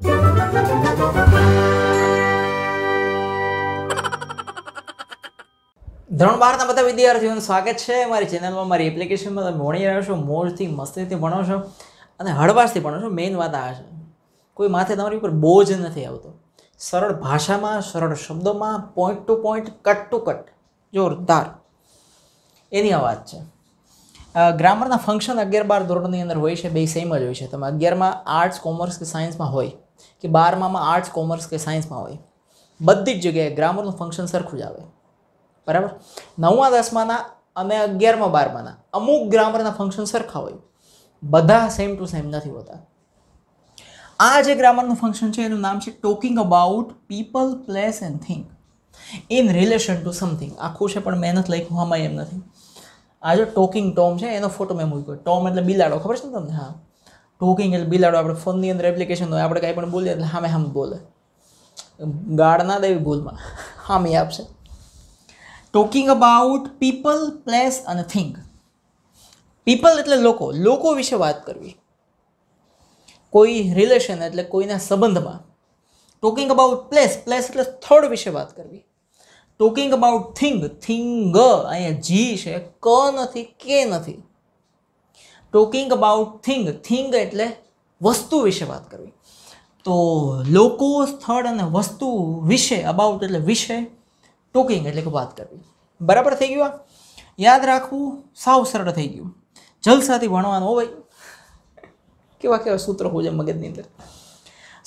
ધોરણ બારના બધા વિદ્યાર્થીઓનું સ્વાગત છે મારી ચેનલમાં મારી એપ્લિકેશનમાં તમે ભણી રહ્યા છો મોજથી મસ્તીથી ભણો છો અને હળવાશથી ભણો છો મેઇન વાત આ છે કોઈ માથે તમારી ઉપર બોજ નથી આવતો સરળ ભાષામાં સરળ શબ્દોમાં point to point cut to cut જોરદાર એની આ વાત છે ગ્રામરના ફંક્શન અગિયાર બાર ધોરણની અંદર હોય છે બે સેમ જ હોય છે તમે અગિયારમાં આર્ટ્સ કોમર્સ કે સાયન્સમાં હોય કે બારમામાં આર્ટ્સ કોમર્સ કે સાયન્સમાં હોય બધી જ જગ્યાએ ગ્રામરનું ફંક્શન સરખું જ આવે બરાબર નવમા દસમાના અને અગિયારમાં બારમાના અમુક ગ્રામરના ફંક્શન સરખા હોય બધા સેમ ટુ સેમ નથી હોતા આ જે ગ્રામરનું ફંક્શન છે એનું નામ છે talking about people place and thing in relation to something આખું છે પણ મહેનત લખ્યું આમાં એમ નથી આ જો ટોકિંગ ટોમ છે એનો ફોટો મેં મૂક્યો ટોમ એટલે બિલાડો ખબર છે ને તમને હા ટોકિંગ એટલે બિલાડો આપણે ફોનની અંદર એપ્લિકેશન હોય આપણે કાંઈ પણ બોલીએ એટલે સામે સામે બોલે ગાળ ના દેવી ભૂલમાં હામી આપશે ટોકિંગ અબાઉટ પીપલ પ્લેસ અને થિંગ પીપલ એટલે લોકો લોકો વિશે વાત કરવી કોઈ રિલેશન એટલે કોઈના સંબંધમાં ટોકિંગ અબાઉટ પ્લેસ પ્લેસ એટલે સ્થળ વિશે વાત કરવી ટોકિંગ અબાઉટ થિંગ થિંગ અહીંયા જી છે ક નથી કે નથી ટોકિંગ અબાઉટ થિંગ થિંગ એટલે વસ્તુ વિશે વાત કરવી તો લોકો સ્થળ અને વસ્તુ વિશે અબાઉટ એટલે વિશે ટોકિંગ એટલે કે વાત કરવી બરાબર થઈ ગયું આ યાદ રાખવું સાવ સરળ થઈ ગયું જલસાથી ભણવાનું હોય કેવા કેવા સૂત્રો હોય મગજની અંદર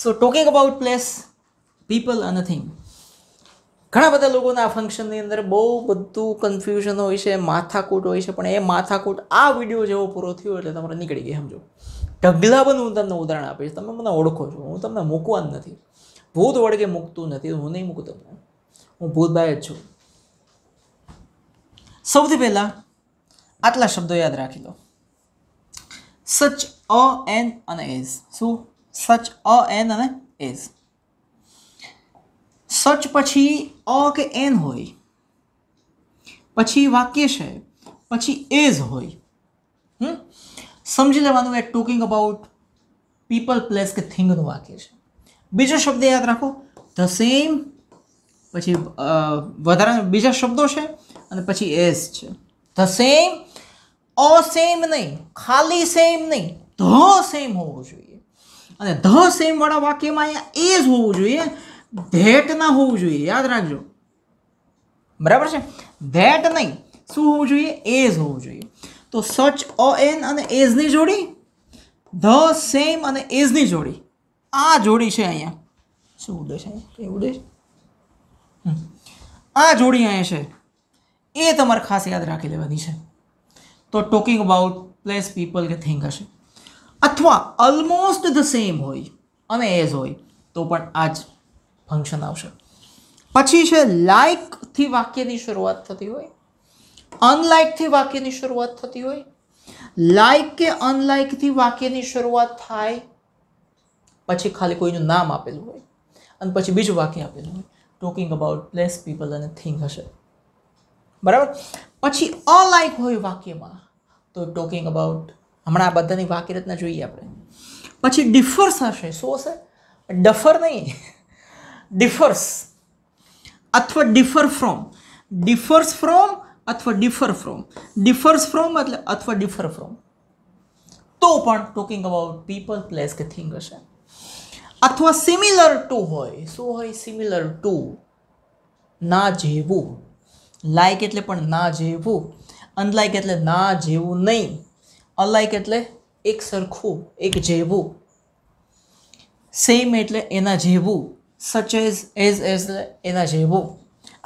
so talking about place people અને થિંગ ઘણા બધા લોકોના આ ફંક્શનની અંદર બહુ બધું કન્ફ્યુઝન હોય છે માથાકૂટ હોય છે પણ એ માથાકૂટ આ વિડીયો જેવો પૂરો થયો એટલે તમારે નીકળી ગઈ સમજો ઢગલાબંધ હું તમને ઉદાહરણ આપીશ તમે મને ઓળખો છો હું તમને મૂકવા જ નથી ભૂત વળગે મૂકતું નથી હું નહીં મૂકું તમને હું ભૂતભાઈ જ છું સૌથી પહેલાં આટલા શબ્દો યાદ રાખી લો સચ અ એન અને એઝ શું સચ અ એન અને એઝ સચ પછી અ કે એન હોય પછી વાક્ય છે પછી એઝ હોય હમ સમજી લેવાનું એ ટોકિંગ અબાઉટ પીપલ પ્લેસ કે થિંગનું વાક્ય છે બીજો શબ્દ યાદ રાખો ધ સેમ પછી વધારાના બીજા શબ્દો છે અને પછી એઝ છે ધ સેમ અ સેમ નહીં ખાલી સેમ નહીં ધ સેમ હોવું જોઈએ અને ધ સેમવાળા વાક્યમાં અહીંયા એ જ હોવું જોઈએ ધેટ ના હોવું જોઈએ યાદ રાખજો બરાબર છે ધેટ નહીં શું હોવું જોઈએ એઝ હોવું જોઈએ તો સચ અ એન અને એઝની જોડી ધ સેમ અને એઝની જોડી આ જોડી છે અહીંયા શું ઉડે છે અહીંયા ઉડે છે આ જોડી અહીંયા છે એ તમારે ખાસ યાદ રાખી લેવાની છે તો ટોકિંગ અબાઉટ પ્લેસ પીપલ કે થિંગ હશે અથવા ઓલમોસ્ટ ધ સેમ હોય અને એઝ હોય તો પણ આ જ ફંક્શન આવશે પછી છે લાઇકથી વાક્યની શરૂઆત થતી હોય અનલાઇકથી વાક્યની શરૂઆત થતી હોય લાઇક કે અનલાઇકથી વાક્યની શરૂઆત થાય પછી ખાલી કોઈનું નામ આપેલું હોય અને પછી બીજું વાક્ય આપેલું હોય ટોકિંગ અબાઉટ પ્લેસ પીપલ અને થિંગ હશે બરાબર પછી અલાઇક હોય વાક્યમાં તો ટોકિંગ અબાઉટ હમણાં આ બધાની વાક્યરચના જોઈએ આપણે પછી ડિફર્સ હશે શું હશે ડફર નહીં ડિફર્સ અથવા ડિફર ફ્રોમ ડિફર્સ ફ્રોમ અથવા ડિફર ફ્રોમ ડિફર્સ ફ્રોમ એટલે અથવા ડિફર ફ્રોમ તો પણ ટોકિંગ અબાઉટ પીપલ પ્લેસ કે થિંગ હશે અથવા સિમિલર ટુ હોય શું હોય સિમિલર ટુ ના જેવું લાઇક એટલે પણ ના જેવું અનલાઇક એટલે ના જેવું નહીં અલાઇક એટલે એક સરખું એક જેવું સેમ એટલે એના જેવું સચ એઝ એઝ એઝ એના જેવો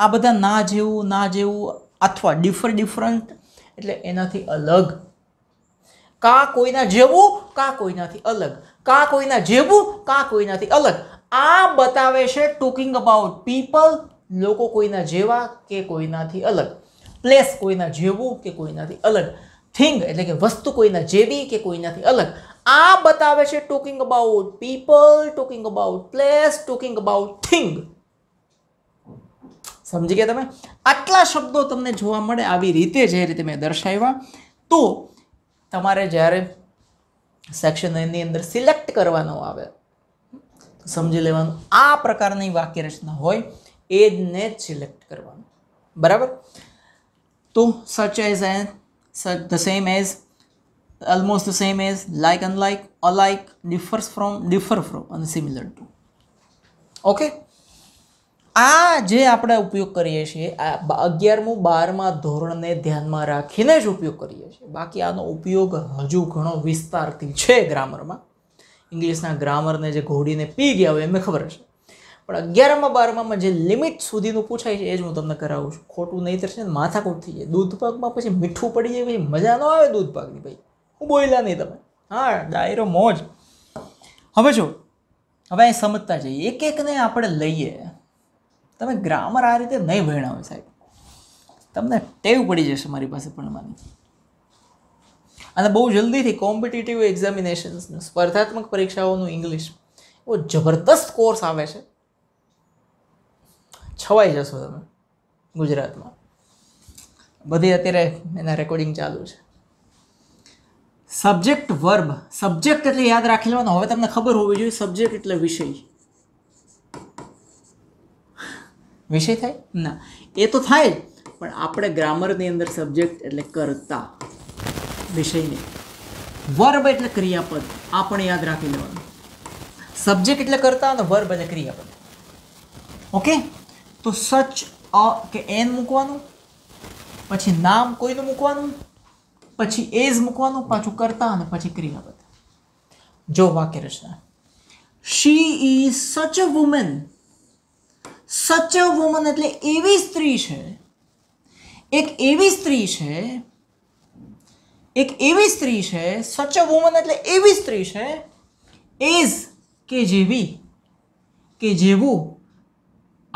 આ બધા ના જેવું ના જેવું અથવા ડિફર ડિફરન્ટ એટલે એનાથી અલગ કા કોઈના જેવું કા કોઈનાથી અલગ કા કોઈના જેવું કા કોઈનાથી અલગ આ બતાવે છે ટોકિંગ અબાઉટ પીપલ લોકો કોઈના જેવા કે કોઈનાથી અલગ પ્લેસ કોઈના જેવું કે કોઈનાથી અલગ થિંગ એટલે કે વસ્તુ કોઈના જેવી કે કોઈનાથી અલગ આ બતાવે છે talking about people talking about place talking about thing સમજી ગયા તમે આટલા શબ્દો તમને જોવા મળે આવી રીતે જે રીતે મેં દર્શાવ્યા તો તમારે જ્યારે સેક્શન એની અંદર સિલેક્ટ કરવાનો આવે સમજી લેવાનું આ પ્રકારની વાક્ય રચના હોય એ જ ને જ સિલેક્ટ કરવાનું બરાબર તો such as an such the same as almost the same as like unlike alike differs from differ from અને સિમિલર ટુ ઓકે આ જે આપણે ઉપયોગ કરીએ છીએ આ અગિયારમું બારમા ધોરણને ધ્યાનમાં રાખીને જ ઉપયોગ કરીએ છીએ બાકી આનો ઉપયોગ હજુ ઘણો વિસ્તારથી છે ગ્રામરમાં ઇંગ્લિશના ગ્રામરને જે ઘોડીને પી ગયા હોય એમને ખબર છે પણ અગિયારમાં બારમામાં જે લિમિટ સુધીનું પૂછાય છે એ જ હું તમને કરાવું છું ખોટું નહીં તરશે માથાકૂટ થઈ જાય દૂધ પાકમાં પછી મીઠું પડી જાય પછી મજા ન આવે દૂધ પાકની ભાઈ હું બોલ્યા નહીં તમે હા ડાયરો મોજ હવે જો હવે અહીં સમજતા જઈએ એક એકને આપણે લઈએ તમે ગ્રામર આ રીતે નહીં ભણાવો સાહેબ તમને ટેવ પડી જશે મારી પાસે પણ ભણવાની અને બહુ જલ્દીથી કોમ્પિટિટિવ એક્ઝામિનેશન્સનું સ્પર્ધાત્મક પરીક્ષાઓનું ઇંગ્લિશ એવો જબરદસ્ત કોર્સ આવે છે છવાઈ જશો તમે ગુજરાતમાં બધી અત્યારે એના રેકોર્ડિંગ ચાલુ છે સબ્જેક્ટ વર્બ સબ્જેક્ટ એટલે યાદ રાખી લેવાનો હવે તમને ખબર હોવી જોઈએ સબ્જેક્ટ એટલે વિષય વિષય થાય ના એ તો થાય જ પણ આપણે ગ્રામરની અંદર સબ્જેક્ટ એટલે કરતા વિષયને વર્બ એટલે ક્રિયાપદ આ પણ યાદ રાખી લેવાનું સબ્જેક્ટ એટલે કરતા અને વર્બ એટલે ક્રિયાપદ ઓકે તો સચ અ કે એન મૂકવાનું પછી નામ કોઈનું મૂકવાનું પછી એઝ મૂકવાનું પાછું કરતા અને પછી ક્રિયા ક્રિયાપદ જો વાક્ય રચના she is such a woman સચ અ વુમન એટલે એવી સ્ત્રી છે એક એવી સ્ત્રી છે એક એવી સ્ત્રી છે સચ અ વુમન એટલે એવી સ્ત્રી છે એઝ કે જેવી કે જેવું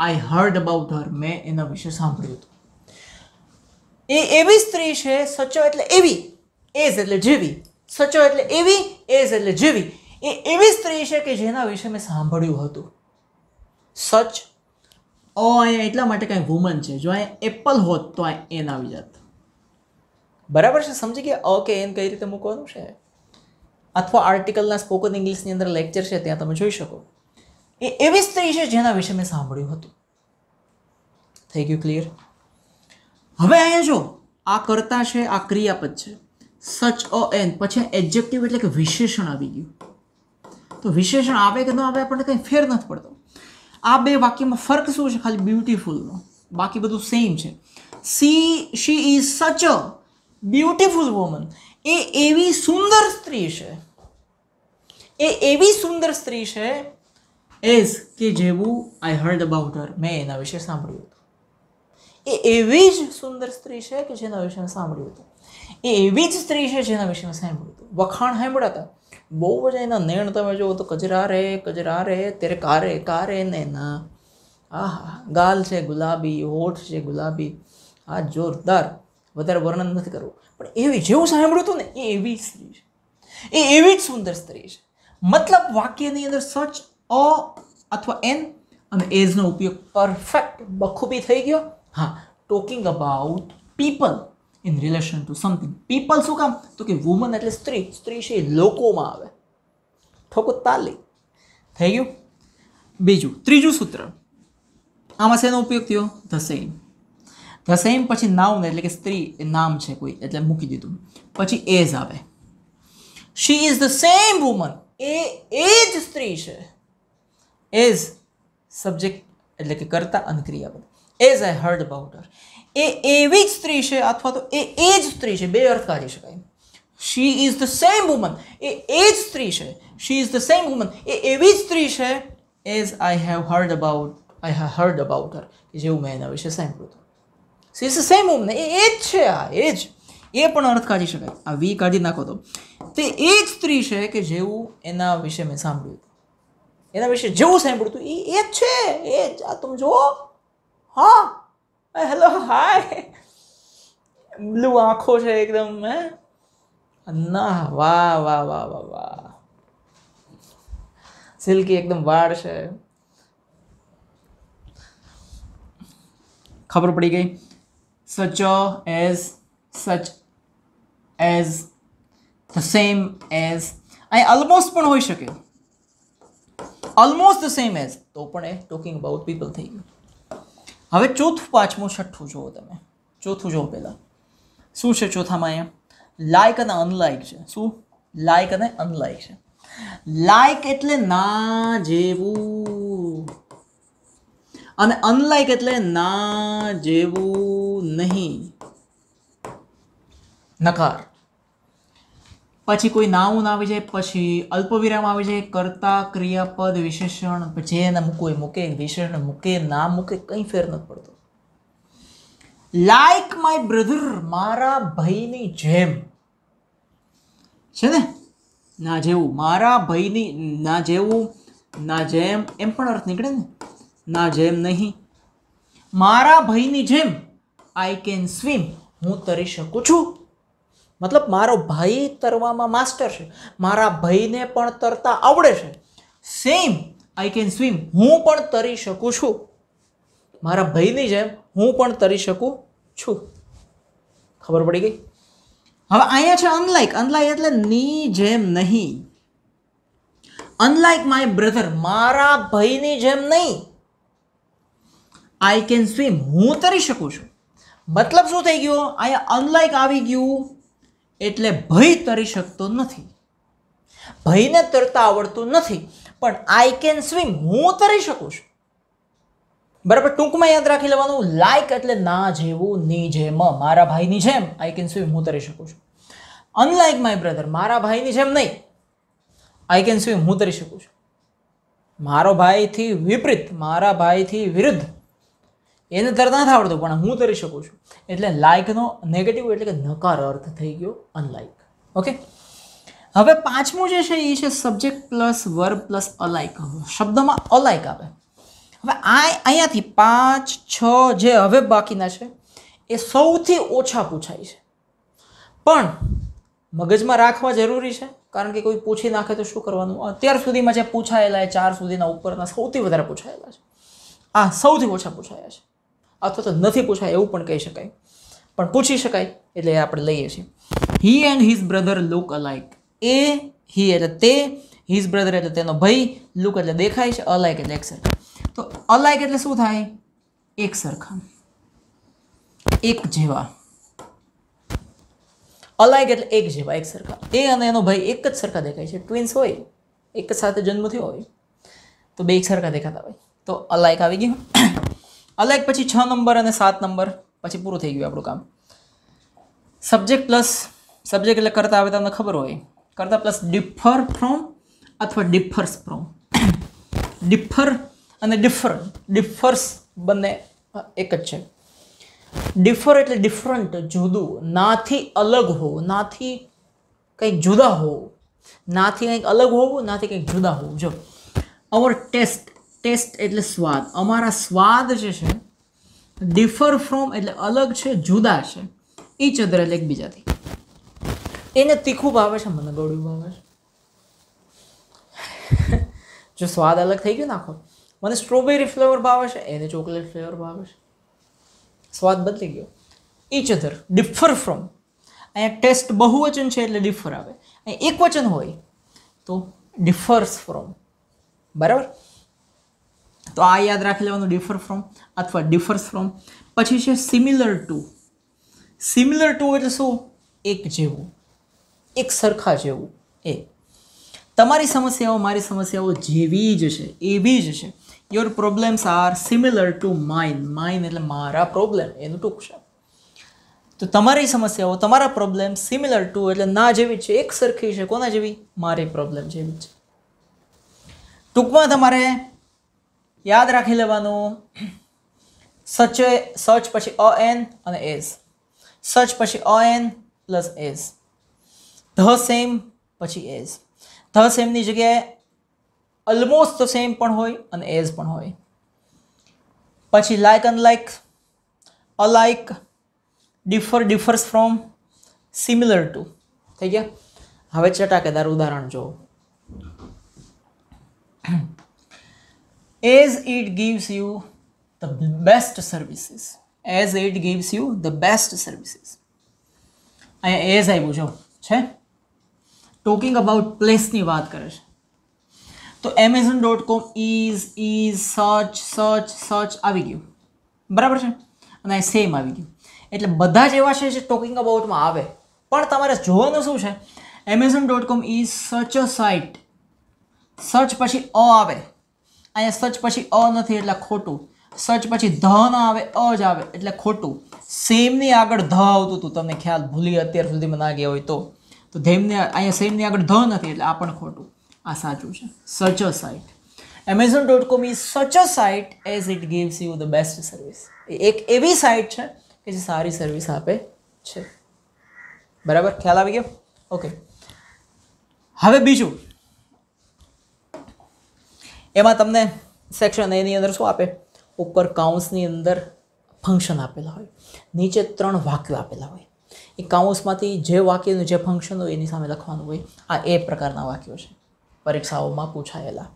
આઈ હર્ડ અબાઉટ હર મેં એના વિશે સાંભળ્યું હતું એ એવી સ્ત્રી છે સચો એટલે એવી એઝ એટલે જેવી સચો એટલે એવી એઝ એટલે જેવી એ એવી સ્ત્રી છે કે જેના વિશે મેં સાંભળ્યું હતું સચ ઓ અહીંયા એટલા માટે કાંઈ વુમન છે જો અહીંયા એપલ હોત તો એન આવી જાત બરાબર છે સમજી ગયા અ કે એન કઈ રીતે મૂકવાનું છે અથવા આર્ટિકલના સ્પોકન ઇંગ્લિશની અંદર લેક્ચર છે ત્યાં તમે જોઈ શકો એ એવી સ્ત્રી છે જેના વિશે મેં સાંભળ્યું હતું થઈ ગયું ક્લિયર હવે અહીંયા જો આ કરતા છે આ ક્રિયાપદ છે સચ અ એન પછી એડજેક્ટિવ એટલે કે વિશેષણ આવી ગયું તો વિશેષણ આવે કે ન આવે આપણને કંઈ ફેર નથી પડતો આ બે વાક્યમાં ફરક શું છે ખાલી બ્યુટીફુલનો બાકી બધું સેમ છે C she is such a beautiful woman એ એવી સુંદર સ્ત્રી છે એ એવી સુંદર સ્ત્રી છે એઝ કે જેવું આઈ હર્ડ અબાઉટ હર મેં એના વિશે સાંભળ્યું હતું એ એવી જ સુંદર સ્ત્રી છે કે જેના વિશે મેં સાંભળ્યું હતું એ એવી જ સ્ત્રી છે જેના વિશે મેં સાંભળ્યું હતું વખાણ સાંભળ્યા હતા બહુ જ એના નેણ તમે જુઓ તો કજરા રે કજરા રે તેરે કારે કારે ને ના આહા ગાલ છે ગુલાબી હોઠ છે ગુલાબી આ જોરદાર વધારે વર્ણન નથી કરવું પણ એવી જેવું સાંભળ્યું હતું ને એ એવી સ્ત્રી છે એ એવી જ સુંદર સ્ત્રી છે મતલબ વાક્યની અંદર સચ અ અથવા એન અને એઝનો ઉપયોગ પરફેક્ટ બખૂબી થઈ ગયો હા talking about people in relation to something people શું કામ તો કે વુમન એટલે સ્ત્રી સ્ત્રી છે એ લોકોમાં આવે ઠોકો તાલી થઈ ગયું બીજું ત્રીજું સૂત્ર આમાં શેનો ઉપયોગ થયો ધ સેમ ધ સેમ પછી નાઉન એટલે કે સ્ત્રી એ નામ છે કોઈ એટલે મૂકી દીધું પછી એઝ આવે she is the same woman એ એ જ સ્ત્રી છે એઝ સબ્જેક્ટ એટલે કે કરતા અને ક્રિયાપદ as I heard about her એ એવી જ સ્ત્રી છે અથવા તો એ એ જ સ્ત્રી છે બે અર્થ કાઢી શકાય she is the same woman એ એ જ સ્ત્રી છે she is the same woman એ એવી જ સ્ત્રી છે as I have heard about I have heard about her કે જેવું મેં એના વિશે સાંભળ્યું હતું she is the same woman એ એ જ છે આ એ જ એ પણ અર્થ કાઢી શકાય આ વી કાઢી નાખો તો તે એ જ સ્ત્રી છે કે જેવું એના વિશે મેં સાંભળ્યું એના વિશે જેવું સાંભળ્યું હતું એ એ જ છે એ જ આ તમે જુઓ हाँ हेलो हाय ब्लू आँखों से एकदम मैं अन्ना वाह वाह वाह वाह वाह सिल्की एकदम वाड़ से खबर पड़ी गई such as such as the same as અહીં ઓલમોસ્ટ પણ હોઈ શકે ઓલમોસ્ટ ધ સેમ એઝ તો પણ એ ટોકિંગ અબાઉટ પીપલ થઈ હવે ચોથું પાંચમું છઠ્ઠું જુઓ તમે ચોથું જુઓ પહેલાં શું છે ચોથામાં અહીંયા લાઇક અને અનલાઇક છે શું લાઇક અને અનલાઇક છે લાઇક એટલે ના જેવું અને અનલાઇક એટલે ના જેવું નહીં નકાર પછી કોઈ નાઉન આવી જાય પછી અલ્પવિરામ આવી જાય કર્તા ક્રિયાપદ વિશેષણ જે એને મૂકવું મૂકે વિશેષણ મૂકે ના મૂકે કંઈ ફેર નથી પડતો લાઈક માય બ્રધર મારા ભાઈની જેમ છે ને ના જેવું મારા ભાઈની ના જેવું ના જેમ એમ પણ અર્થ નીકળે ને ના જેમ નહીં મારા ભાઈની જેમ આઈ કેન સ્વિમ હું તરી શકું છું મતલબ મારો ભાઈ તરવામાં માસ્ટર છે મારા ભાઈને પણ તરતા આવડે છે સેમ આઈ કેન સ્વિમ હું પણ તરી શકું છું મારા ભાઈની જેમ હું પણ તરી શકું છું ખબર પડી ગઈ હવે અહીંયા છે અનલાઇક અનલાઈક એટલે ની જેમ નહીં અનલાઈક માય બ્રધર મારા ભાઈની જેમ નહીં આઈ કેન સ્વિમ હું તરી શકું છું મતલબ શું થઈ ગયું અહીંયા અનલાઇક આવી ગયું એટલે ભય તરી શકતો નથી ભયને તરતા આવડતું નથી પણ આઈ કેન સ્વિમ હું તરી શકું છું બરાબર ટૂંકમાં યાદ રાખી લેવાનું લાઇક એટલે ના જેવું ની જેમ મારા ભાઈની જેમ આઈ કેન સ્વિમ હું તરી શકું છું અનલાઇક માય બ્રધર મારા ભાઈની જેમ નહીં આઈ કેન સ્વિમ હું તરી શકું છું મારો ભાઈથી વિપરીત મારા ભાઈથી વિરુદ્ધ એને તરતા નથી આવડતું પણ હું તરી શકું છું એટલે લાઇકનો નેગેટિવ એટલે કે નકાર અર્થ થઈ ગયો અનલાઇક ઓકે હવે પાંચમું જે છે એ છે subject plus verb plus alike શબ્દમાં અલાઇક આવે હવે આ અહીંયાથી પાંચ છ જે હવે બાકીના છે એ સૌથી ઓછા પૂછાય છે પણ મગજમાં રાખવા જરૂરી છે કારણ કે કોઈ પૂછી નાખે તો શું કરવાનું અત્યાર સુધીમાં જે પૂછાયેલા એ ચાર સુધીના ઉપરના સૌથી વધારે પૂછાયેલા છે આ સૌથી ઓછા પૂછાયા છે અથવા તો નથી પૂછાય એવું પણ કહી શકાય પણ પૂછી શકાય એટલે આપણે લઈએ છીએ he and his brother look alike એ હી એટલે તે હિઝ બ્રધર એટલે તેનો ભાઈ લુક એટલે દેખાય છે અલાઇક એટલે એક સરખા તો અલાઇક એટલે શું થાય એક સરખા એક જેવા અલાઇક એટલે એક જેવા એક સરખા એ અને એનો ભાઈ એક જ સરખા દેખાય છે ટ્વિન્સ હોય એક જ સાથે જન્મ થયો હોય તો બે એક સરખા દેખાતા હોય તો અલાઇક આવી ગયું અલગ પછી છ નંબર અને સાત નંબર પછી પૂરું થઈ ગયું આપણું કામ સબ્જેક્ટ પ્લસ સબ્જેક્ટ એટલે કરતાં આવે તમને ખબર હોય કરતાં પ્લસ ડિફર ફ્રોમ અથવા ડિફર્સ ફ્રોમ ડિફર અને ડિફર ડિફર્સ બંને એક જ છે ડિફર એટલે ડિફરન્ટ જુદું નાથી અલગ હોવું નાથી કંઈક જુદા હોવું નાથી કંઈક અલગ હોવું નાથી કંઈક જુદા હોવું જો અવર ટેસ્ટ ટેસ્ટ એટલે સ્વાદ અમારા સ્વાદ જે છે ડિફર ફ્રોમ એટલે અલગ છે જુદા છે ઈચ અધર એટલે એકબીજાથી એને તીખું ભાવે છે મને ગળ્યું ભાવે છે જો સ્વાદ અલગ થઈ ગયો નાખો મને સ્ટ્રોબેરી ફ્લેવર ભાવે છે એને ચોકલેટ ફ્લેવર ભાવે છે સ્વાદ બદલી ગયો ઈચ અધર ડિફર ફ્રોમ અહીંયા ટેસ્ટ બહુવચન છે એટલે ડિફર આવે અહીં એક વચન હોય તો ડિફર્સ ફ્રોમ બરાબર તો આ યાદ રાખી લેવાનું ડિફર ફ્રોમ અથવા ડિફર્સ ફ્રોમ પછી છે સિમિલર ટુ સિમિલર ટુ એટલે શું એક જેવું એક સરખા જેવું એ તમારી સમસ્યાઓ મારી સમસ્યાઓ જેવી જ છે એવી જ છે your problems are similar to mine mine એટલે મારા પ્રોબ્લેમ એનું ટૂંક છે તો તમારી સમસ્યાઓ તમારા પ્રોબ્લેમ સિમિલર ટુ એટલે ના જેવી છે એક સરખી છે કોના જેવી મારી પ્રોબ્લેમ જેવી છે ટૂંકમાં તમારે યાદ રાખી લેવાનું સચે સચ પછી અ એન અને એઝ સચ પછી a an plus as the same પછી એઝ ધ સેમની જગ્યાએ ઓલમોસ્ટ સેમ પણ હોય અને એઝ પણ હોય પછી like unlike alike differ differs from similar to થઈ ગયા હવે ચટાકેદાર ઉદાહરણ જુઓ as it gives you the best services as it gives you the best services અહીંયા એઝ આવ્યું જો છે ટોકિંગ અબાઉટ પ્લેસની વાત કરે છે તો Amazon dot com is is search search search આવી ગયું બરાબર છે અને અહીં સેમ આવી ગયું એટલે બધા જ એવા છે જે ટોકિંગ અબાઉટમાં આવે પણ તમારે જોવાનું શું છે Amazon dot com is such a site search પછી અ આવે અહીંયા સચ પછી અ નથી એટલે ખોટું સચ પછી ધ ન આવે અ જ આવે એટલે ખોટું સેમની આગળ ધ આવતું હતું તમને ખ્યાલ ભૂલી અત્યાર સુધી મને ના ગયા હોય તો તો ધેમને અહીંયા સેમની આગળ ધ નથી એટલે આ પણ ખોટું આ સાચું છે such a site Amazon dot com is such a site as it gives you the best service એક એવી સાઇટ છે કે જે સારી સર્વિસ આપે છે બરાબર ખ્યાલ આવી ગયો ઓકે હવે બીજું એમાં તમને સેક્શન એની અંદર શું આપે ઉપર કાઉન્સની અંદર ફંક્શન આપેલા હોય નીચે ત્રણ વાક્યો આપેલા હોય એ કાઉન્સમાંથી જે વાક્યનું જે ફંક્શન હોય એની સામે લખવાનું હોય આ એ પ્રકારના વાક્યો છે પરીક્ષાઓમાં પૂછાયેલા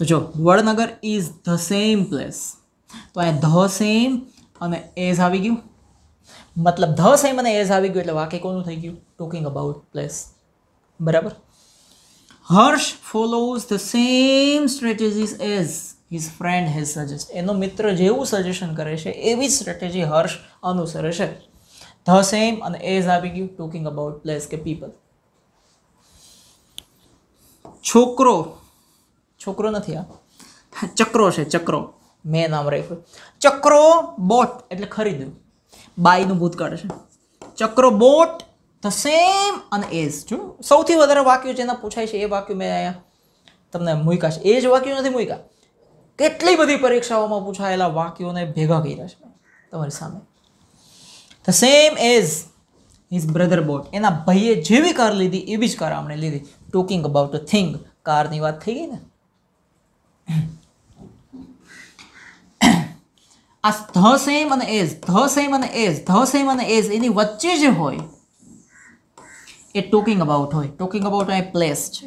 તો જો Vadnagar is the same place તો અહીંયા ધ સેમ અને એઝ આવી ગયું મતલબ ધ સેમ અને એઝ આવી ગયું એટલે વાક્ય કોનું થઈ ગયું ટોકિંગ અબાઉટ પ્લેસ બરાબર Harsh follows the same strategies as his friend has suggest એનો મિત્ર જેવું સજેશન કરે છે એવી સ્ટ્રેટેજી હર્ષ અનુસરે છે ધ સેમ અને એઝ આવી ગયું ટોકિંગ અબાઉટ પ્લેસ કે પીપલ છોકરો છોકરો નથી આ ચક્રો છે ચક્રો મેં નામ રાખ્યું ચક્રો બોટ એટલે ખરીદ્યું બાઈનું ભૂતકાળ છે ચક્રો બોટ ધ સેમ અને એઝ જો સૌથી વધારે વાક્યો જેના પૂછાય છે એ વાક્યો મેં તમને મૂક્યા છે એ જ વાક્યો નથી મૂક્યા કેટલી બધી પરીક્ષાઓમાં પૂછાયેલા વાક્યોને ભેગા કર્યા છે તમારી સામે the same as his brother bought એના ભાઈએ જેવી કાર લીધી એવી જ કાર આપણે લીધી ટોકિંગ અબાઉટ અ થિંગ કારની વાત થઈ ગઈ ને આ ધ સેમ અને એઝ ધ સેમ અને એઝ ધ સેમ અને એઝ એની વચ્ચે જે હોય એ ટોકિંગ અબાઉટ હોય ટોકિંગ અબાઉટ અહીં પ્લેસ છે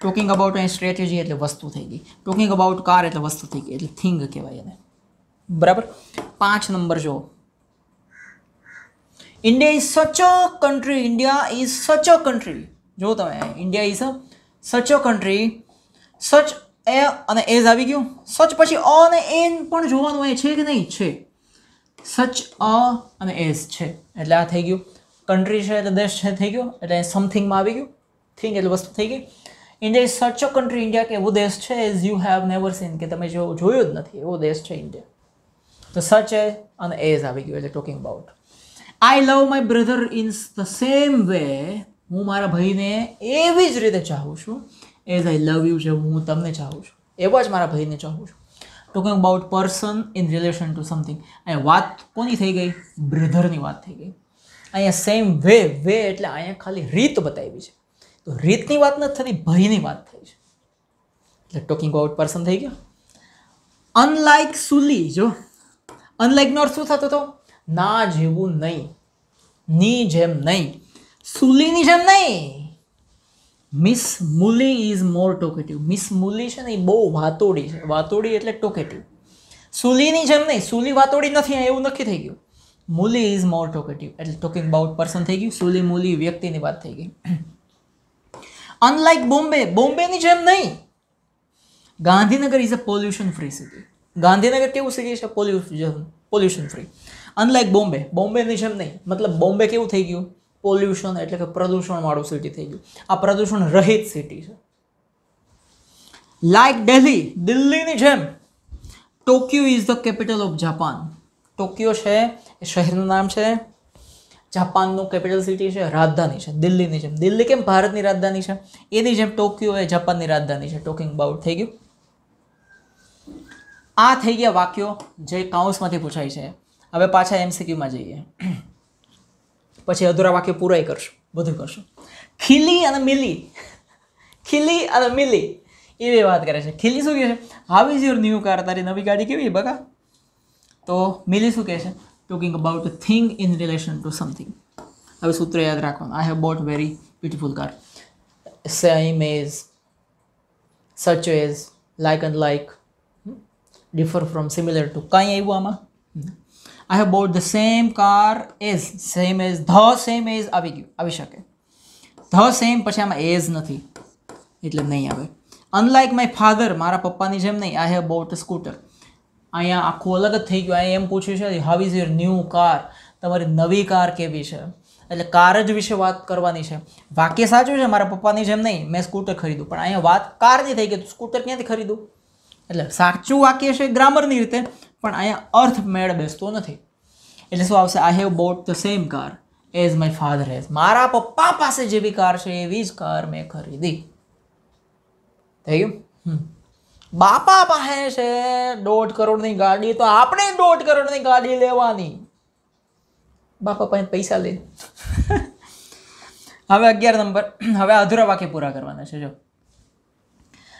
ટોકિંગ અબાઉટ અહીં સ્ટ્રેટેજી એટલે વસ્તુ થઈ ગઈ ટોકિંગ અબાઉટ કાર એટલે વસ્તુ થઈ ગઈ એટલે થિંગ કહેવાય એને બરાબર પાંચ નંબર જુઓ India is such a country India is such a country જો તમે ઇન્ડિયા ઇઝ અ સચ અ કન્ટ્રી સચ એ અને એઝ આવી ગયું સચ પછી અ અને એન પણ જોવાનું એ છે કે નહીં છે સચ અ અને એઝ છે એટલે આ થઈ ગયું કન્ટ્રી છે એટલે દેશ છે થઈ ગયો એટલે સમથિંગમાં આવી ગયું થિંગ એટલે વસ્તુ થઈ ગઈ India is such a country India કે એવો દેશ છે as you have never seen કે તમે જો જોયું જ નથી એવો દેશ છે ઇન્ડિયા તો સચ એ અને એઝ આવી ગયું એટલે talking about I love my brother in the same way હું મારા ભાઈને એવી જ રીતે ચાહું છું એઝ આઈ લવ યુ જે હું તમને ચાહું છું એવા જ મારા ભાઈને ચાહું છું talking about person in relation to something અહીંયા વાત કોની થઈ ગઈ બ્રધરની વાત થઈ ગઈ અહીંયા સેમ વે વે એટલે અહીંયા ખાલી રીત બતાવી છે તો રીતની વાત નથી થતી ભયની વાત થઈ છે એટલે ટોકિંગ અબાઉટ પર્સન થઈ ગયો અનલાઇક સુલી જો અનલાઇક નો શું થતો હતો ના જેવું નહીં ની જેમ નહીં સુલીની જેમ નહીં Miss Muli is more talkative Miss Muli છે ને એ બહુ વાતોડી છે વાતોડી એટલે ટોકેટિવ સુલીની જેમ નહીં સુલી વાતોડી નથી એવું નક્કી થઈ ગયું મૂલી ઇઝ મોર ટોકેટિવ એટલે ટોકિંગ અબાઉટ પર્સન થઈ ગયું સુલી મૂલી વ્યક્તિની વાત થઈ ગઈ અનલાઇક બોમ્બે બોમ્બેની જેમ નહીં Gandhinagar is a pollution free city Gandhinagar કેવું સિટી છે pollution pollution free unlike Bombay બોમ્બેની જેમ નહીં મતલબ બોમ્બે કેવું થઈ ગયું પોલ્યુશન એટલે કે પ્રદૂષણવાળું સિટી થઈ ગયું આ પ્રદૂષણ રહિત સિટી છે લાઇક દિલ્હી દિલ્હીની જેમ Tokyo is the capital of Japan Tokyo છે એ શહેરનું નામ છે જાપાનનું કેપિટલ સિટી છે રાજધાની છે દિલ્હીની જેમ દિલ્હી કેમ ભારતની રાજધાની છે એની જેમ ટોક્યો એ જાપાનની રાજધાની છે ટોકિંગ બાઉટ થઈ ગયું આ થઈ ગયા વાક્યો જે કાઉન્સમાંથી પૂછાય છે હવે પાછા એમસીક્યુમાં જઈએ પછી અધૂરા વાક્ય પૂરાય કરશું બધું કરશું ખીલી અને મિલી ખીલી અને મિલી એવી વાત કરે છે ખીલી શું કહે છે how is your new car તારી નવી ગાડી કેવી બકા તો મિલી શું કહે છે talking about thing in relation to something હવે સૂત્ર યાદ રાખવાનું I have bought very beautiful car same as such as like unlike differ from similar to કાંઈ આવ્યું આમાં I have bought the same car as same as the same as આવી ગયું આવી શકે ધ સેમ પછી આમાં as નથી એટલે નહીં આવે અનલાઇક માય ફાધર મારા પપ્પાની જેમ નહીં આઈ હેવ બોટ સ્કૂટર અહીંયા આખું અલગ જ થઈ ગયું અહીંયા એમ પૂછ્યું છે how is your new car તમારી નવી કાર કેવી છે એટલે કાર જ વિશે વાત કરવાની છે વાક્ય સાચું છે મારા પપ્પાની જેમ નહીં મેં સ્કૂટર ખરીદ્યું પણ અહીંયા વાત કારની થઈ ગઈ સ્કૂટર ક્યાંથી ખરીદ્યું એટલે સાચું વાક્ય છે ગ્રામરની રીતે પણ અહીંયા અર્થ મેળ બેસતો નથી એટલે શું આવશે I have bought the same car as my father has મારા પપ્પા પાસે જેવી કાર છે એવી જ કાર મેં ખરીદી થઈ ગયું હમ બાપા પાસે છે દોઢ કરોડની ગાડી તો આપણે દોઢ કરોડની ગાડી લેવાની બાપા પાસે પૈસા લે હવે અગિયાર નંબર હવે અધૂરા વાક્ય પૂરા કરવાના છે જો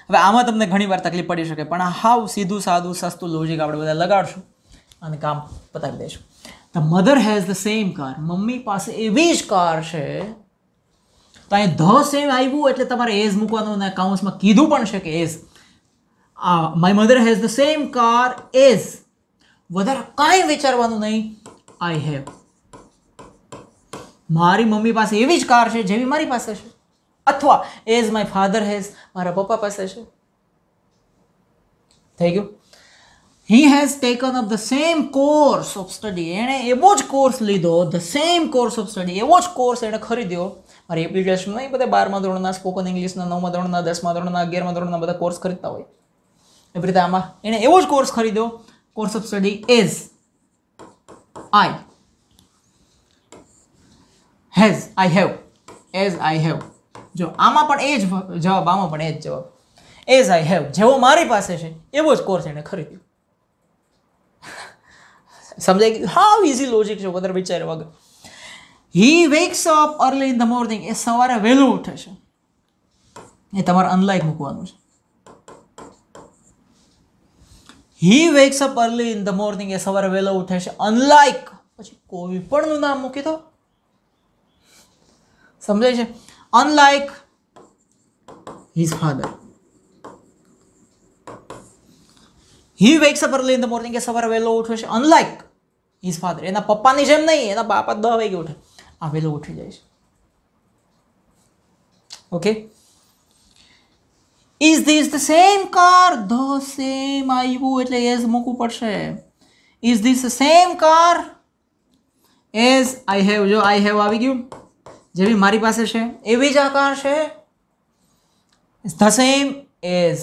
હવે આમાં તમને ઘણીવાર તકલીફ પડી શકે પણ હાવ સીધું સાદું સસ્તું લોજિક આપણે બધા લગાડશું અને કામ પતાવી દઈશું the mother has the same car મમ્મી પાસે એવી જ કાર છે તો અહીં ધ સેમ આવ્યું એટલે તમારે એઝ મૂકવાનું અને કાઉન્સમાં કીધું પણ છે કે એઝ આ my mother has the same car as વધારે કાંઈ વિચારવાનું નહીં આઈ હેવ મારી મમ્મી પાસે એવી જ કાર છે જેવી મારી પાસે છે અથવા એઝ માય ફાધર હેઝ મારા પપ્પા પાસે છે થઈ ગયું he has taken up the same course of study એણે એવો જ કોર્સ લીધો the same course of study એવો જ કોર્સ એણે ખરીદ્યો મારે એપ્લિકેશન નહીં બધા બારમા ધોરણના સ્પોકન ઇંગ્લિશના નવમા ધોરણના દસમા ધોરણના અગિયારમા ધોરણના બધા કોર્સ ખરીદતા હોય એવી રીતે આમાં એણે એવો જ કોર્સ ખરીદ્યો course of study as I has I have as I have જો આમાં પણ એ જ જવાબ આમાં પણ એ જ જવાબ એઝ આઈ હેવ જેવો મારી પાસે છે એવો જ કોર્સ એણે ખરીદ્યો સમજાઈ ગયું હાવ ઇઝી લોજિક છે વધારે વિચાર વગર he wakes up early in the morning એ સવારે વહેલું ઉઠે છે એ તમારે અનલાઈક મૂકવાનું છે he wakes up early in the morning એ સવારે વહેલો ઉઠે છે અનલાઇક પછી કોઈ પણનું નામ મૂકી દો સમજાય છે unlike his father he wakes up early in the morning એ સવારે વહેલો ઉઠે છે અનલાઇક હિઝ ફાધર એના પપ્પાની જેમ નહીં એના બાપા દસ વાગે ઉઠે આ વહેલો ઉઠી જાય છે okay is this the same car the same આવ્યું એટલે એઝ મૂકવું પડશે is this the same car as I have જો આઈ હેવ આવી ગયું જેવી મારી પાસે છે એવી જ આ કાર છે the same as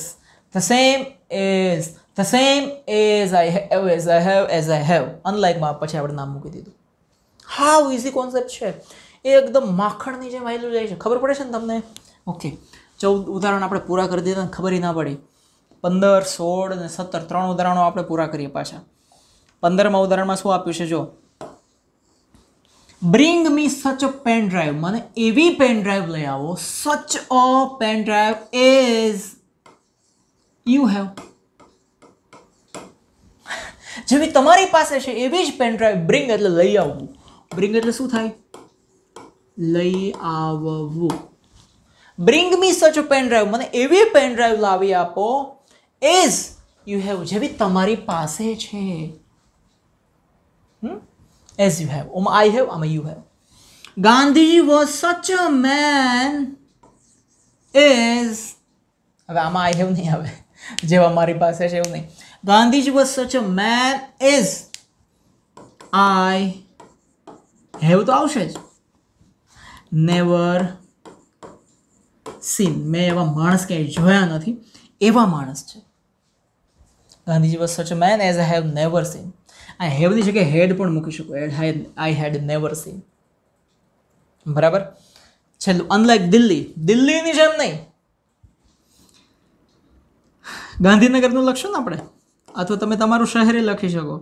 the same as the same as I have as I have as I have અનલાઇકમાં પછી આપણે નામ મૂકી દીધું હાવ ઇઝી કોન્સેપ્ટ છે એ એકદમ માખણની જેમ આવેલું જાય છે ખબર પડે છે ને તમને ઓકે ચૌદ ઉદાહરણ આપણે પૂરા કરી દીધા ને ખબર ના પડી પંદર સોળ અને સત્તર ત્રણ ઉદાહરણો આપણે પૂરા કરીએ પાછા પંદરમાં ઉદાહરણમાં શું આપ્યું છે જો બ્રિંગ મી સચ અ પેન ડ્રાઈવ મને એવી પેન ડ્રાઈવ લઈ આવો such a pen drive is you have જેવી તમારી પાસે છે એવી જ પેન ડ્રાઈવ બ્રિંગ એટલે લઈ આવવું બ્રિંગ એટલે શું થાય લઈ આવવું બ્રિંગ મી સચ પેન ડ્રાઈવ મને એવી પેન ડ્રાઈવ લાવી આપો એઝ યુ હેવ જેવી તમારી પાસે છે એઝ યુ હેવ ઓમાં આઈ હેવ આમાં you have Gandhiji was such a man as હવે આમાં આઈ હેવ નહીં આવે જેવા મારી પાસે છે એવું નહીં Gandhiji was such a man as I have તો આવશે જ નેવર સીન મેં એવા માણસ ક્યાંય જોયા નથી એવા માણસ છે Gandhiji was such man as I have never seen આ હેવની જગ્યાએ હેડ પણ મૂકી શકું હેડ હાઈ આઈ હેડ નેવર સીન બરાબર છેલ્લું અનલાઇક દિલ્હી દિલ્હીની જેમ નહીં ગાંધીનગરનું લખશો ને આપણે અથવા તમે તમારું શહેરે લખી શકો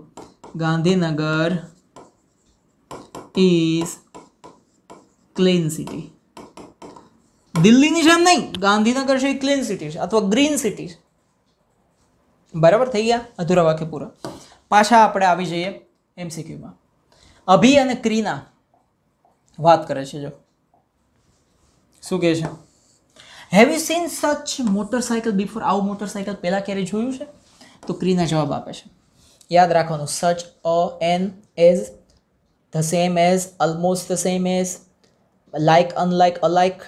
ગાંધીનગર ઇઝ ક્લીન સિટી દિલ્હીની જેમ નહીં ગાંધીનગર છે એ ક્લીન સિટી છે અથવા ગ્રીન સિટી છે બરાબર થઈ ગયા અધૂરા વાક્ય પૂરા પાછા આપણે આવી જઈએ એમસીક્યુમાં અભી અને ક્રીના વાત કરે છે જો શું કહે છે have you seen such motorcycle before આવું મોટરસાયકલ પહેલાં ક્યારે જોયું છે તો ક્રીના જવાબ આપે છે યાદ રાખવાનું such a an as the same as almost the same as like unlike alike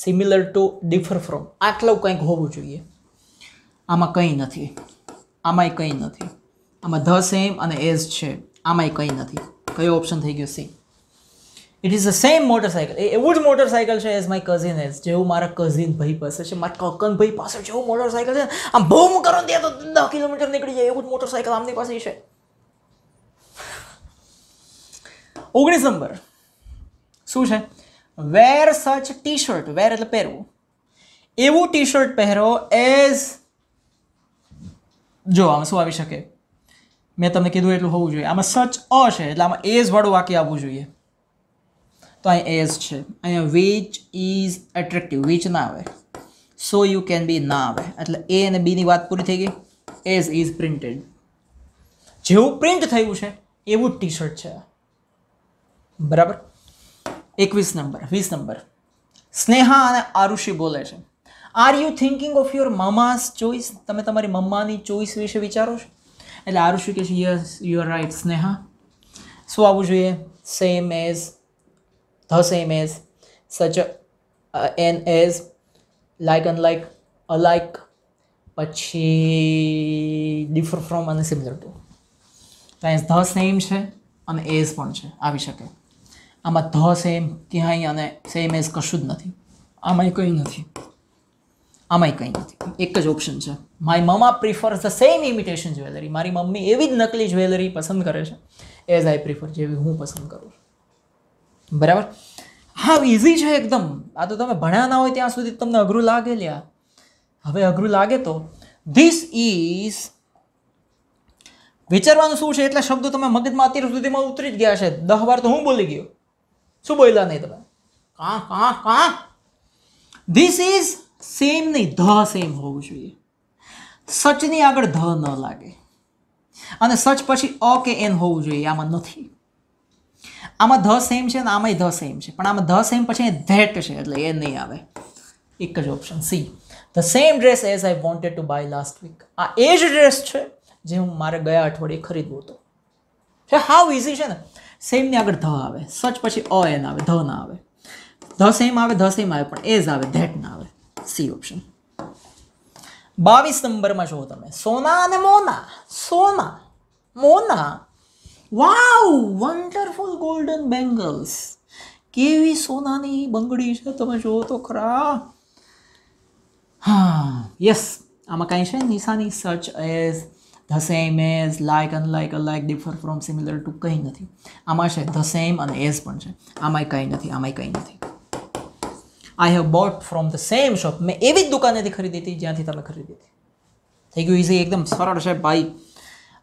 similar to differ from આટલું કંઈક હોવું જોઈએ આમાં કંઈ નથી આમાંય કંઈ નથી આમાં ધ સેમ અને એઝ છે આમાંય કંઈ નથી કયો ઓપ્શન થઈ ગયો see it is the same motorcycle એ એવું જ મોટરસાયકલ છે એઝ માય કઝિન એઝ જેવું મારા કઝિન ભાઈ પાસે છે મારા કકન ભાઈ પાસે જેવું મોટરસાયકલ છે આમ બહુ કરો ને ત્યાં તો દસ કિલોમીટર નીકળી જાય એવું જ મોટરસાઇકલ આમની પાસે છે ઓગણીસ નંબર શું છે વેર સચ ટી શર્ટ વેર એટલે પહેરવું એવું ટી શર્ટ પહેરો એઝ જો આમાં શું આવી શકે મેં તમને કીધું એટલું હોવું જોઈએ આમાં સચ અ છે એટલે આમાં એઝ વાળું વાક્ય આવવું જોઈએ તો અહીં એઝ છે અહીંયા વીચ ઇઝ એટ્રેક્ટિવ વીચ ના આવે સો યુ કેન બી ના આવે એટલે એ અને બીની વાત પૂરી થઈ ગઈ એઝ ઇઝ પ્રિન્ટેડ જેવું પ્રિન્ટ થયું છે એવું જ ટી શર્ટ છે બરાબર એકવીસ નંબર વીસ નંબર સ્નેહા અને આરુષિ બોલે છે are you thinking of your mama's choice તમે તમારી મમ્માની ચોઈસ વિશે વિચારો છો એટલે આરુષિ કહે છે yes you are right Sneha શું આવવું જોઈએ same as the same as such an as like unlike alike પછી ડિફર ફ્રોમ અને સિમિલર ટુ ત્યાં ધ સેમ છે અને એઝ પણ છે આવી શકે આમાં ધ સેમ ક્યાંય અને સેમ એઝ કશું જ નથી આમાંય કંઈ નથી આમાંય કંઈ નથી એક જ ઓપ્શન છે my mama prefer the same imitation jewellery મારી મમ્મી એવી જ નકલી જ્વેલરી પસંદ કરે છે એઝ આઈ પ્રિફર જેવી હું પસંદ કરું બરાબર હા ઇઝી છે એકદમ આ તો તમે ભણ્યા ના હોય ત્યાં સુધી તમને અઘરું લાગે લ્યા હવે અઘરું લાગે તો ધીસ ઇઝ વિચારવાનું શું છે એટલા શબ્દો તમે મગજમાં અત્યાર સુધીમાં ઉતરી જ ગયા છે દહ વાર તો હું બોલી ગયો શું બોલ્યા નહીં તમે કાં કાં કાં ધીસ ઇઝ સેમ નહીં ધ સેમ હોવું જોઈએ સચની આગળ ધ ન લાગે અને સચ પછી અ કે એન હોવું જોઈએ આમાં નથી આમાં ધ સેમ છે ને આમાંય ધ સેમ છે પણ આમાં ધ સેમ પછી ધેટ છે એટલે એ નહીં આવે એક જ option see the same dress as I wanted to buy last week આ એ જ ડ્રેસ છે જે હું મારે ગયા અઠવાડિયે ખરીદવું હતો હાવ ઇઝી છે ને સેમની આગળ ધ આવે સચ પછી અ એન આવે ધ ના આવે ધ સેમ આવે ધ સેમ આવે પણ એઝ આવે ધેટ ના આવે સી ઓપ્શન બાવીસ નંબરમાં જુઓ તમે સોના અને Mona Sona Mona wow wonderful golden bangles કેવી સોનાની બંગડી છે તમે જુઓ તો ખરા હા યસ આમાં કાંઈ છે નિશાની such as the same as like unlike alike differ from similar to કંઈ નથી આમાં છે ધ સેમ અને એઝ પણ છે આમાંય કંઈ નથી આમાંય કંઈ નથી I have bought from the same shop મેં એવી જ દુકાનેથી ખરીદી હતી જ્યાંથી તમે ખરીદી હતી થઈ ગયું ઇઝી એકદમ સરળ છે ભાઈ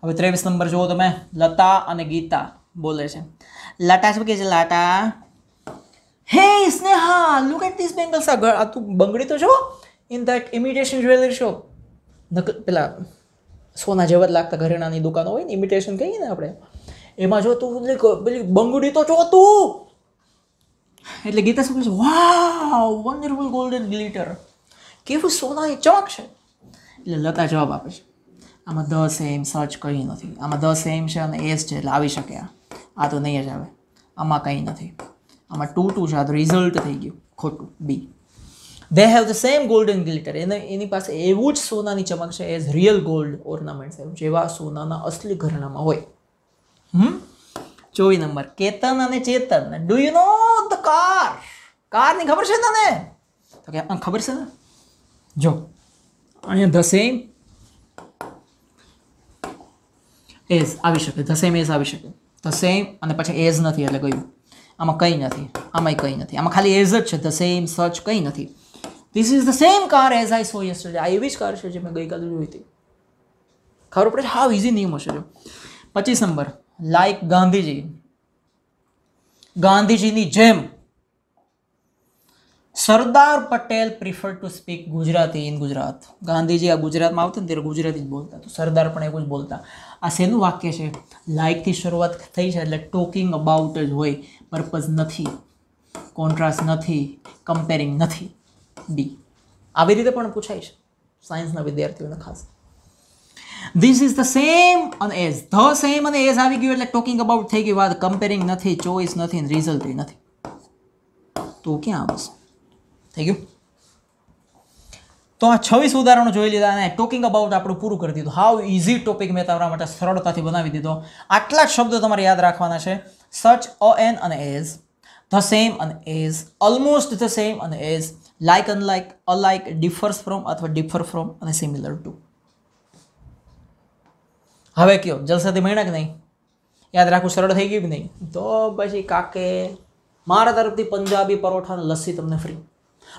હવે ત્રેવીસ નંબર જુઓ તમે લતા અને ગીતા બોલે છે લાટા શું કહે છે લાટા hey Sneha look at this bangles આ તું બંગડી તો છો in that imitation jewellery shop પેલા સોના જેવા જ લાગતા ઘરેણાની દુકાનો હોય ને ઇમિટેશન કહીએ ને આપણે એમાં જો તું પેલી બંગડી તો જો એટલે ગીતા શું કહે વાવ વન્ડરફુલ ગોલ્ડન ગ્લિટર કેવું સોનાની ચમક છે એટલે લતા જવાબ આપે છે આમાં દ સેમ સર્ચ કંઈ નથી આમાં દસ સેમ છે અને એસ છે એટલે આવી શકે આ આ તો નહીં જ આવે આમાં કંઈ નથી આમાં ટુ ટુ છે આ તો રિઝલ્ટ થઈ ગયું ખોટું બી they have the same golden glitter એને એની પાસે એવું જ સોનાની ચમક છે એઝ રિયલ ગોલ્ડ ઓર્નામેન્ટ્સ જેવા સોનાના અસલી ઘરેણામાં હોય હમ ચોવીસ નંબર કેતન અને Chetan do you know the car કારની ખબર છે તને તો કે ખબર છે ને જો અહીંયા ધ સેમ એઝ આવી શકે ધ સેમ એઝ આવી શકે ધ સેમ અને પછી એઝ નથી એટલે કહ્યું આમાં કંઈ નથી આમાંય કંઈ નથી આમાં ખાલી એઝ જ છે ધ સેમ સચ કંઈ નથી this is the same car as I saw yesterday આ એવી જ કાર છે જે મેં ગઈકાલે જોઈ હતી ખબર પડે છે હાવ ઇઝી નિયમ હશે જો પચીસ નંબર લાઈક ગાંધીજી ગાંધીજીની જેમ Sardar Patel prefer to speak Gujarati in Gujarat Gandhiji આ ગુજરાતમાં આવતા ને ત્યારે ગુજરાતી જ બોલતા તો સરદાર પણ એવું જ બોલતા આ શેનું વાક્ય છે લાઇકથી શરૂઆત થઈ છે એટલે ટોકિંગ અબાઉટ જ હોય પર્પઝ નથી કોન્ટ્રાસ્ટ નથી કમ્પેરિંગ નથી ડી આવી રીતે પણ પૂછાય છે સાયન્સના વિદ્યાર્થીઓને ખાસ ધીસ ઇઝ ધ સેમ અને એઝ ધ સેમ અને એઝ આવી ગયું એટલે ટોકિંગ અબાઉટ થઈ ગઈ વાત કમ્પેરિંગ નથી ચોઈસ નથી અને રિઝલ્ટ નથી તો ક્યાં આવશે થઈ ગયું તો આ છવ્વીસ ઉદાહરણો જોઈ લીધા અને ટોકિંગ અબાઉટ આપણું પૂરું કરી દીધું હાઉ ઇઝી ટોપિક મેં તમારા માટે સરળતાથી બનાવી દીધો આટલા જ શબ્દો તમારે યાદ રાખવાના છે સચ અ એન અને એઝ ધ સેમ અને એઝ ઓલમોસ્ટ ધ સેમ અને as like unlike alike differs from અથવા ડિફર ફ્રોમ અને સિમિલર ટુ હવે કયો જલસાથી મહિના કે નહીં યાદ રાખવું સરળ થઈ ગયું કે નહીં તો પછી કાકે મારા તરફથી પંજાબી પરોઠા અને લસ્સી તમને ફ્રી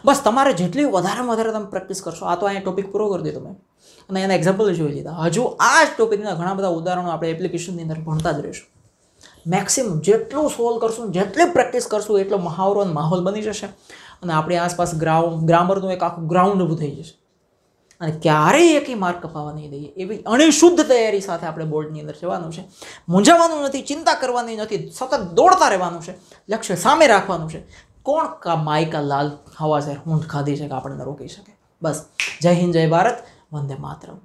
બસ તમારે જેટલી વધારેમાં વધારે તમે પ્રેક્ટિસ કરશો આ તો અહીંયા ટોપિક પૂરો કરી દીધો તમે અને એના એક્ઝામ્પલ જોઈ લીધા હજુ આ જ ટોપિકના ઘણા બધા ઉદાહરણો આપણે એપ્લિકેશનની અંદર ભણતા જ રહીશું મેક્સિમમ જેટલું સોલ્વ કરશું જેટલી પ્રેક્ટિસ કરશું એટલો મહાવરો અને માહોલ બની જશે અને આપણી આસપાસ ગ્રાઉન્ડ ગ્રામરનું એક આખું ગ્રાઉન્ડ ઊભું થઈ જશે અને ક્યારેય એકે માર્ક કપાવા નહીં દઈએ એવી અણિશુદ્ધ તૈયારી સાથે આપણે બોર્ડની અંદર જવાનું છે મૂંઝાવાનું નથી ચિંતા કરવાની નથી સતત દોડતા રહેવાનું છે લક્ષ્ય સામે રાખવાનું છે કોણ કા માયકા લાલ હવા સર ઊંઘ ખાધી છે કે આપણને રોકી શકે બસ જય હિન્દ જય ભારત વંદે માતરમ